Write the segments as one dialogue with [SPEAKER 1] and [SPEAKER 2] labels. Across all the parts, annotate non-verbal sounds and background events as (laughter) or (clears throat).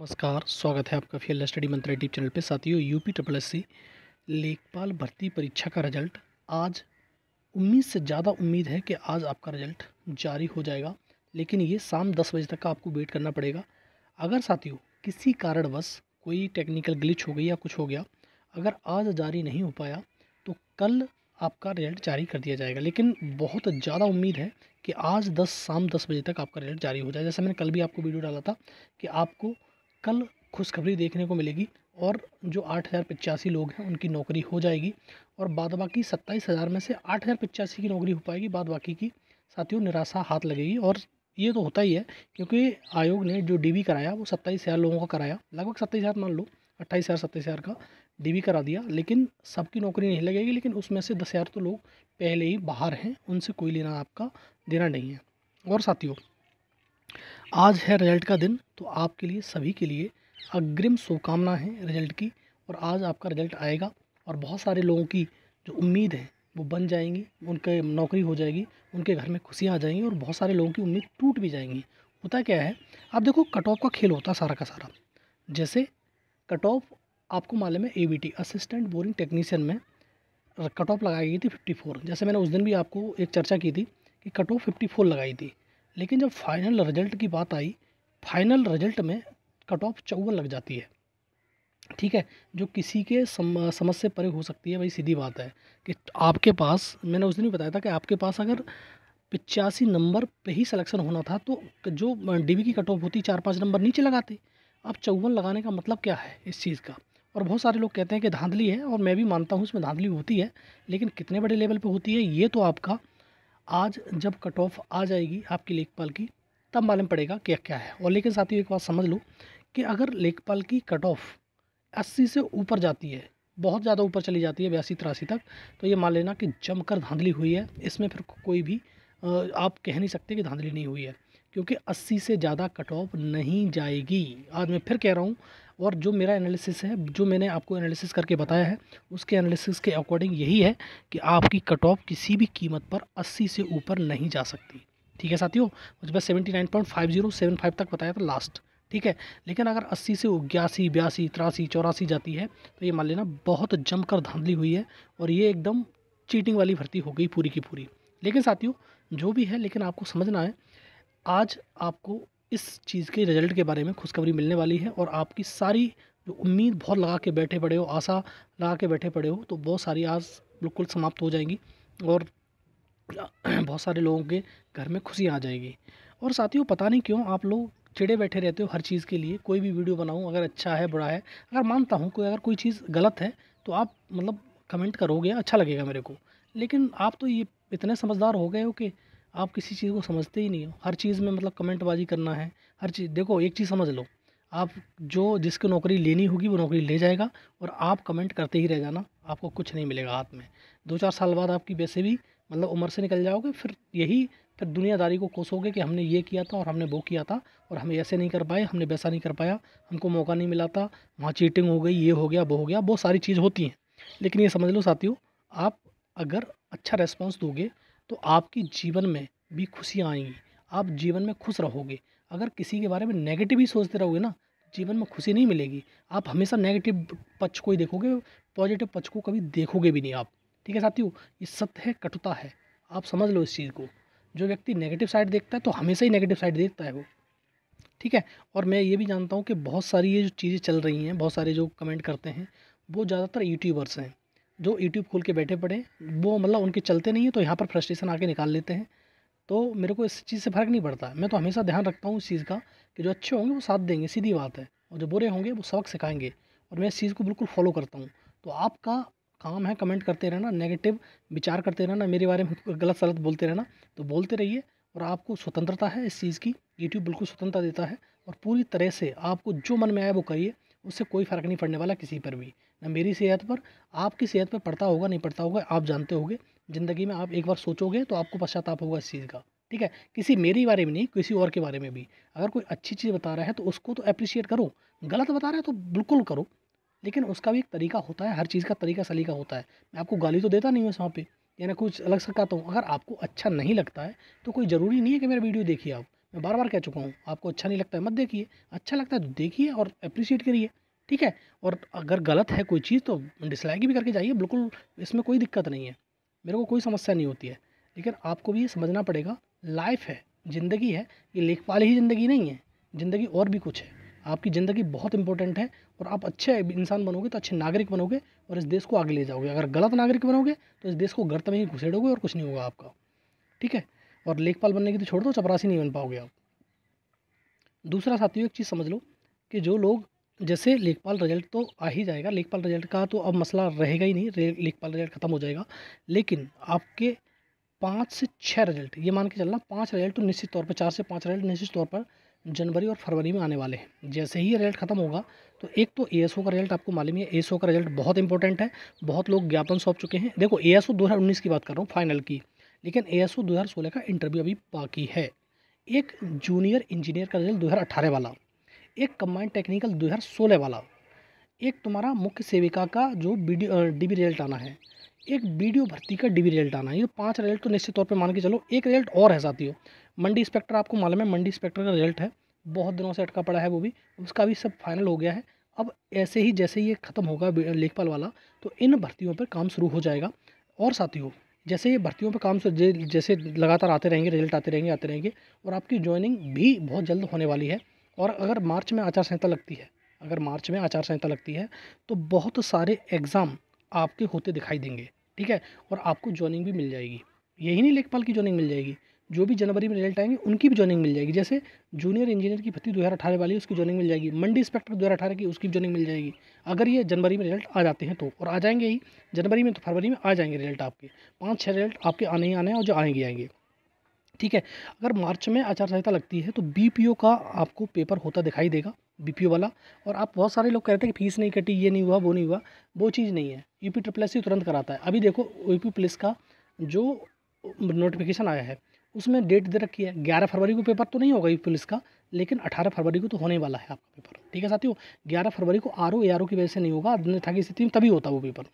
[SPEAKER 1] नमस्कार स्वागत है आपका फिर स्टडी मंत्री यूट्यूब चैनल पे साथियों यूपी ट्रिपल एस सी लेखपाल भर्ती परीक्षा का रिजल्ट आज उम्मीद से ज़्यादा उम्मीद है कि आज आपका रिजल्ट जारी हो जाएगा लेकिन ये शाम दस बजे तक का आपको वेट करना पड़ेगा अगर साथियों किसी कारणवश कोई टेक्निकल ग्लिच हो गई या कुछ हो गया अगर आज जारी नहीं हो पाया तो कल आपका रिजल्ट जारी कर दिया जाएगा लेकिन बहुत ज़्यादा उम्मीद है कि आज दस शाम दस बजे तक आपका रिजल्ट जारी हो जाए जैसे मैंने कल भी आपको वीडियो डाला था कि आपको कल खुशखबरी देखने को मिलेगी और जो आठ हज़ार पचासी लोग हैं उनकी नौकरी हो जाएगी और बाद बाकी सत्ताईस हज़ार में से आठ हज़ार पचासी की नौकरी हो पाएगी बाद बाकी की साथियों निराशा हाथ लगेगी और ये तो होता ही है क्योंकि आयोग ने जो डीबी कराया वो सत्ताईस हज़ार लोगों का कराया लगभग सत्ताईस हज़ार मान लो अट्ठाईस हज़ार सत्ताईस हज़ार का डीबी करा दिया लेकिन सबकी नौकरी नहीं लगेगी लेकिन उसमें से दस हज़ार तो लोग पहले ही बाहर हैं उनसे कोई लेना आपका देना नहीं है और साथियों आज है रिजल्ट का दिन तो आपके लिए सभी के लिए अग्रिम शुभकामना है रिजल्ट की और आज आपका रिजल्ट आएगा और बहुत सारे लोगों की जो उम्मीद है वो बन जाएंगी उनके नौकरी हो जाएगी उनके घर में खुशियाँ आ जाएंगी और बहुत सारे लोगों की उम्मीद टूट भी जाएंगी होता क्या है आप देखो कट ऑफ का खेल होता है सारा का सारा जैसे कट ऑफ आपको मालूम है A T assistant boring technician में कट ऑफ लगाई गई थी फिफ्टी फोर जैसे मैंने उस दिन भी आपको एक चर्चा की थी कि कट ऑफ फिफ्टी फोर लगाई थी लेकिन जब फाइनल रिजल्ट की बात आई फाइनल रिजल्ट में कट ऑफ चौवन लग जाती है ठीक है जो किसी के समझ से परे हो सकती है भाई सीधी बात है कि आपके पास मैंने उस दिन भी बताया था कि आपके पास अगर पिचासी नंबर पे ही सिलेक्शन होना था तो जो डीवी की कट ऑफ होती चार पाँच नंबर नीचे लगाते अब चौवन लगाने का मतलब क्या है इस चीज़ का और बहुत सारे लोग कहते हैं कि धांधली है और मैं भी मानता हूँ इसमें धांधली होती है लेकिन कितने बड़े लेवल पर होती है ये तो आपका आज जब कट ऑफ आ जाएगी आपकी लेखपाल की तब मालूम पड़ेगा क्या क्या है और लेकिन साथियों एक बात समझ लो कि अगर लेखपाल की कट ऑफ अस्सी से ऊपर जाती है बहुत ज़्यादा ऊपर चली जाती है बयासी तिरासी तक तो ये मान लेना कि जमकर धांधली हुई है इसमें फिर कोई भी आप कह नहीं सकते कि धांधली नहीं हुई है क्योंकि 80 से ज़्यादा कट ऑफ नहीं जाएगी आज मैं फिर कह रहा हूँ और जो मेरा एनालिसिस है जो मैंने आपको एनालिसिस करके बताया है उसके एनालिसिस के अकॉर्डिंग यही है कि आपकी कट ऑफ किसी भी कीमत पर अस्सी से ऊपर नहीं जा सकती ठीक है साथियों मुझे बस seventy nine point five zero seven five तक बताया था लास्ट ठीक है लेकिन अगर 80 से इक्यासी बयासी तिरासी चौरासी जाती है तो ये मान लेना बहुत जमकर धांधली हुई है और ये एकदम चीटिंग वाली भर्ती हो गई पूरी की पूरी लेकिन साथियों जो भी है लेकिन आपको समझना है आज आपको इस चीज़ के रिज़ल्ट के बारे में खुशखबरी मिलने वाली है और आपकी सारी जो उम्मीद बहुत लगा के बैठे पड़े हो आशा लगा के बैठे पड़े हो तो बहुत सारी आज बिल्कुल समाप्त हो जाएंगी और (clears throat) बहुत सारे लोगों के घर में खुशी आ जाएगी और साथियों पता नहीं क्यों आप लोग चिड़े बैठे रहते हो हर चीज़ के लिए कोई भी वीडियो बनाऊँ अगर अच्छा है बुरा है अगर मानता हूँ कोई अगर कोई चीज़ गलत है तो आप मतलब कमेंट करोगे अच्छा लगेगा मेरे को लेकिन आप तो ये इतने समझदार हो गए हो कि आप किसी चीज़ को समझते ही नहीं हो हर चीज़ में मतलब कमेंटबाजी करना है हर चीज़ देखो एक चीज़ समझ लो आप जो जिसको नौकरी लेनी होगी वो नौकरी ले जाएगा और आप कमेंट करते ही रह जाना आपको कुछ नहीं मिलेगा हाथ में दो चार साल बाद आपकी वैसे भी मतलब उम्र से निकल जाओगे फिर यही फिर दुनियादारी को कोसोगे कि हमने ये किया था और हमने वो किया था और हम ऐसे नहीं कर पाए हमने वैसा नहीं कर पाया हमको मौका नहीं मिला था वहाँ चीटिंग हो गई ये हो गया वो हो गया बहुत सारी चीज़ होती हैं लेकिन ये समझ लो साथियों आप अगर अच्छा रेस्पॉन्स दोगे तो आपकी जीवन में भी खुशियाँ आएंगी आप जीवन में खुश रहोगे अगर किसी के बारे में नेगेटिव ही सोचते रहोगे ना तो जीवन में खुशी नहीं मिलेगी आप हमेशा नेगेटिव पक्ष को ही देखोगे पॉजिटिव पक्ष को कभी देखोगे भी नहीं आप ठीक है साथियों ये सत्य है कटुता है आप समझ लो इस चीज़ को जो व्यक्ति नेगेटिव साइड देखता है तो हमेशा ही नेगेटिव साइड देखता है वो ठीक है और मैं ये भी जानता हूँ कि बहुत सारी ये जो चीज़ें चल रही हैं बहुत सारे जो कमेंट करते हैं वो ज़्यादातर यूट्यूबर्स हैं जो यूट्यूब खोल के बैठे पड़े वो मतलब उनके चलते नहीं है तो यहाँ पर फ्रस्ट्रेशन आके निकाल लेते हैं तो मेरे को इस चीज़ से फ़र्क नहीं पड़ता मैं तो हमेशा ध्यान रखता हूँ इस चीज़ का कि जो अच्छे होंगे वो साथ देंगे सीधी बात है और जो बुरे होंगे वो सबक सिखाएंगे और मैं इस चीज़ को बिल्कुल फॉलो करता हूँ तो आपका काम है कमेंट करते रहना नेगेटिव विचार करते रहना मेरे बारे में गलत सलत बोलते रहना तो बोलते रहिए और आपको स्वतंत्रता है इस चीज़ की यूट्यूब बिल्कुल स्वतंत्रता देता है और पूरी तरह से आपको जो मन में आए वो करिए उससे कोई फ़र्क नहीं पड़ने वाला किसी पर भी ना मेरी सेहत पर आपकी सेहत पर पड़ता होगा नहीं पड़ता होगा आप जानते होगे ज़िंदगी में आप एक बार सोचोगे तो आपको पश्चाताप होगा इस चीज़ का ठीक है किसी मेरी बारे में नहीं किसी और के बारे में भी अगर कोई अच्छी चीज़ बता रहा है तो उसको तो अप्रिशिएट करो गलत बता रहा है तो बिल्कुल करो लेकिन उसका भी एक तरीका होता है हर चीज़ का तरीका सलीका होता है मैं आपको गाली तो देता नहीं हूँ वहाँ पर या ना कुछ अलग सकता हूँ अगर आपको अच्छा नहीं लगता है तो कोई ज़रूरी नहीं है कि मेरा वीडियो देखिए आप मैं बार बार कह चुका हूँ आपको अच्छा नहीं लगता है मत देखिए अच्छा लगता है तो देखिए और अप्रिशिएट करिए ठीक है और अगर गलत है कोई चीज़ तो डिसलाइक भी करके जाइए बिल्कुल इसमें कोई दिक्कत नहीं है मेरे को कोई समस्या नहीं होती है लेकिन आपको भी ये समझना पड़ेगा लाइफ है ज़िंदगी है ये लेखपाल ही ज़िंदगी नहीं है ज़िंदगी और भी कुछ है आपकी ज़िंदगी बहुत इंपॉर्टेंट है और आप अच्छे इंसान बनोगे तो अच्छे नागरिक बनोगे और इस देश को आगे ले जाओगे अगर गलत नागरिक बनोगे तो इस देश को गर्त में ही घुसेड़ोगे और कुछ नहीं होगा आपका ठीक है और लेखपाल बनने की तो छोड़ दो चपरासी नहीं बन पाओगे आप दूसरा साथियों एक चीज़ समझ लो कि जो लोग जैसे लेखपाल रिजल्ट तो आ ही जाएगा लेखपाल रिजल्ट का तो अब मसला रहेगा ही नहीं लेखपाल रिजल्ट ख़त्म हो जाएगा लेकिन आपके पाँच से छः रिजल्ट ये मान के चलना पाँच रिजल्ट तो निश्चित तौर पर चार से पाँच रिजल्ट निश्चित तौर पर जनवरी और फरवरी में आने वाले हैं जैसे ही रिजल्ट ख़त्म होगा तो एक तो ए का रिजल्ट आपको मालूम है ए का रिजल्ट बहुत इंपॉर्टेंट है बहुत लोग ज्ञापन सौंप चुके हैं देखो ए एस की बात कर रहा हूँ फाइनल की लेकिन ए एस का इंटरव्यू अभी बाकी है एक जूनियर इंजीनियर का रिजल्ट दो वाला एक कम्बाइंड टेक्निकल दो हज़ार सोलह वाला एक तुम्हारा मुख्य सेविका का जो वीडियो डीबी रिजल्ट आना है एक वीडियो भर्ती का डीबी रिजल्ट आना है ये पांच रिजल्ट तो निश्चित तौर पे मान के चलो एक रिजल्ट और है साथियों मंडी इंस्पेक्टर आपको मालूम है मंडी इंस्पेक्टर का रिजल्ट है बहुत दिनों से अटका पड़ा है वो भी उसका भी सब फाइनल हो गया है अब ऐसे ही जैसे ये ख़त्म होगा लेखपाल वाला तो इन भर्तियों पर काम शुरू हो जाएगा और साथियों जैसे ये भर्तियों पर काम जैसे लगातार आते रहेंगे रिजल्ट आते रहेंगे आते रहेंगे और आपकी ज्वाइनिंग भी बहुत जल्द होने वाली है और अगर मार्च में आचार संहिता लगती है अगर मार्च में आचार संहिता लगती है तो बहुत सारे एग्ज़ाम आपके होते दिखाई देंगे ठीक है और आपको ज्वाइनिंग भी मिल जाएगी यही नहीं लेखपाल की जॉइनिंग मिल जाएगी जो भी जनवरी में रिजल्ट आएंगे उनकी भी ज्वाइनिंग मिल जाएगी जैसे जूनियर इंजीनियर की भर्ती दो हज़ार अठारह वाली उसकी ज्वाइनिंग मिल जाएगी मंडी इंस्पेक्टर दो हज़ार अठारह की उसकी ज्वाइनिंग मिल जाएगी अगर ये जनवरी में रिजल्ट आ जाते हैं तो और आ जाएंगे ही जनवरी में तो फरवरी में आ जाएंगे रिजल्ट आपके पाँच छः रिजल्ट आपके आने ही आने हैं और जो आएंगे आएंगे ठीक है अगर मार्च में आचार संहिता लगती है तो बीपीओ का आपको पेपर होता दिखाई देगा बीपीओ वाला और आप बहुत सारे लोग कह रहे थे कि फीस नहीं कटी ये नहीं हुआ वो नहीं हुआ वो चीज़ नहीं है यूपी ट्रिपल एस तुरंत कराता है अभी देखो यूपी e पुलिस का जो नोटिफिकेशन आया है उसमें डेट दे रखी है ग्यारह फरवरी को पेपर तो नहीं होगा यूपी e पुलिस का लेकिन अठारह फरवरी को तो होने वाला है आपका पेपर ठीक है साथियों ग्यारह फरवरी को आर ओ ए की वजह से नहीं होगा अन्यथा की स्थिति में तभी होता वो पेपर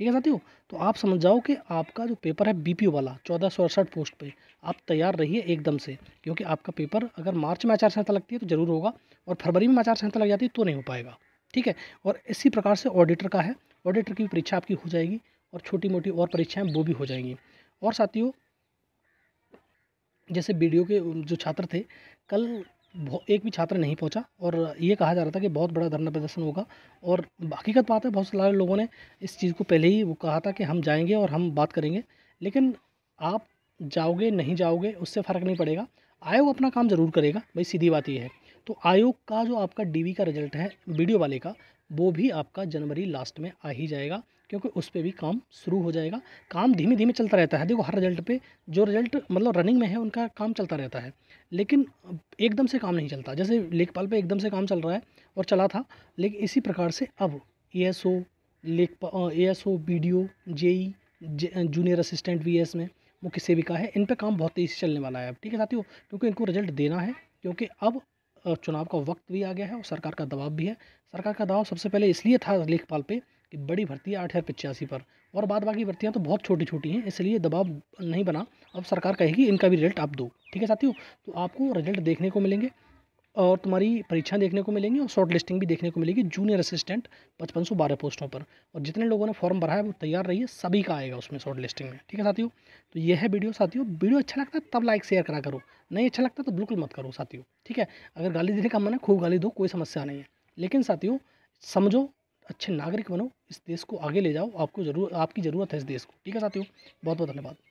[SPEAKER 1] ठीक है साथियों तो आप समझ जाओ कि आपका जो पेपर है बीपीओ वाला चौदह सौ अड़सठ पोस्ट पे आप तैयार रहिए एकदम से क्योंकि आपका पेपर अगर मार्च में आचार संहिता लगती है तो ज़रूर होगा और फरवरी में आचार संहिता लग जाती है तो नहीं हो पाएगा ठीक है और इसी प्रकार से ऑडिटर का है ऑडिटर की परीक्षा आपकी हो जाएगी और छोटी मोटी और परीक्षाएँ वो भी हो जाएंगी और साथियों जैसे वीडियो के जो छात्र थे कल एक भी छात्र नहीं पहुंचा और ये कहा जा रहा था कि बहुत बड़ा धरना प्रदर्शन होगा और हकीकत बात है बहुत सारे लोगों ने इस चीज़ को पहले ही वो कहा था कि हम जाएंगे और हम बात करेंगे लेकिन आप जाओगे नहीं जाओगे उससे फ़र्क नहीं पड़ेगा आयोग अपना काम ज़रूर करेगा भाई सीधी बात यह है तो आयोग का जो आपका डी का रिजल्ट है वीडियो वाले का वो भी आपका जनवरी लास्ट में आ ही जाएगा क्योंकि उस पर भी काम शुरू हो जाएगा काम धीमे धीमे चलता रहता है देखो हर रिजल्ट पे जो रिजल्ट मतलब रनिंग में है उनका काम चलता रहता है लेकिन एकदम से काम नहीं चलता जैसे लेखपाल पे एकदम से काम चल रहा है और चला था लेकिन इसी प्रकार से अब ए एस ओ लेख A S O B D O JE junior assistant V S में मुख्य सेविका है इन पर काम बहुत तेज़ी से चलने वाला है अब ठीक है साथियों क्योंकि इनको रिजल्ट देना है क्योंकि अब चुनाव का वक्त भी आ गया है और सरकार का दबाव भी है सरकार का दबाव सबसे पहले इसलिए था लेखपाल पे कि बड़ी भर्ती है आठ हज़ार पचासी पर और बाद बाकी भर्तियाँ तो बहुत छोटी छोटी हैं इसलिए दबाव नहीं बना अब सरकार कहेगी इनका भी रिजल्ट आप दो ठीक है साथियों तो आपको रिजल्ट देखने को मिलेंगे और तुम्हारी परीक्षा देखने को मिलेंगी और शॉर्ट लिस्टिंग भी देखने को मिलेगी जूनियर असिस्टेंट पचपन सौ बारह पोस्टों पर और जितने लोगों ने फॉर्म भरा है वो तैयार रहिए सभी का आएगा उसमें शॉर्ट लिस्टिंग में ठीक है साथियों तो ये है वीडियो साथियों वीडियो अच्छा लगता है तब लाइक शेयर करा करो नहीं अच्छा लगता तो बिल्कुल मत करो साथियों ठीक है अगर गाली देने का मन है खूब गाली दो कोई समस्या नहीं है लेकिन साथियों समझो अच्छे नागरिक बनो इस देश को आगे ले जाओ आपको जरूर आपकी ज़रूरत है इस देश को ठीक है साथियों बहुत बहुत धन्यवाद